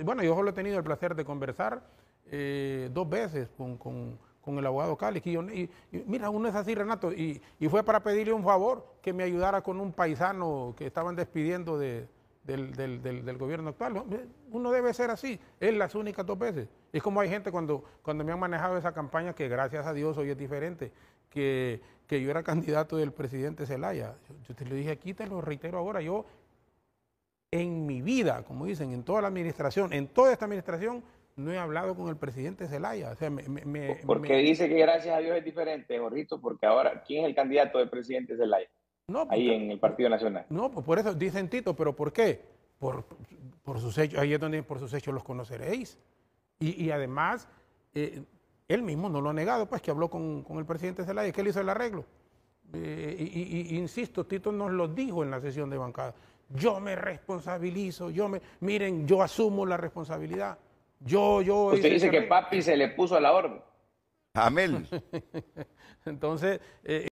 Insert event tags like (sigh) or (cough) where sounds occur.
Bueno, yo solo he tenido el placer de conversar eh, dos veces con, el abogado Cali. Y, mira, uno es así, Renato, y, fue para pedirle un favor que me ayudara con un paisano que estaban despidiendo del, gobierno actual. Uno debe ser así, es las únicas dos veces. Es como hay gente cuando, cuando me han manejado esa campaña que gracias a Dios hoy es diferente, que, que yo era candidato del presidente Zelaya. yo te lo dije aquí, te lo reitero ahora, yo en mi vida, como dicen, en toda la administración, en toda esta administración, no he hablado con el presidente Zelaya. porque dice que gracias a Dios es diferente, Jorrito, porque ahora, ¿quién es el candidato de presidente Zelaya? ahí en el Partido Nacional. No, pues por eso dicen Tito, pero ¿por qué? Por, sus hechos, ahí es donde por sus hechos los conoceréis. Y, además, eh, él mismo no lo ha negado, pues que habló con, el presidente Zelaya, que él hizo el arreglo. Eh, insisto, Tito nos lo dijo en la sesión de bancada yo me responsabilizo, yo me, miren, yo asumo la responsabilidad. Yo, yo. Usted dice que papi se le puso a la orden. Amén. (laughs) Entonces. Eh,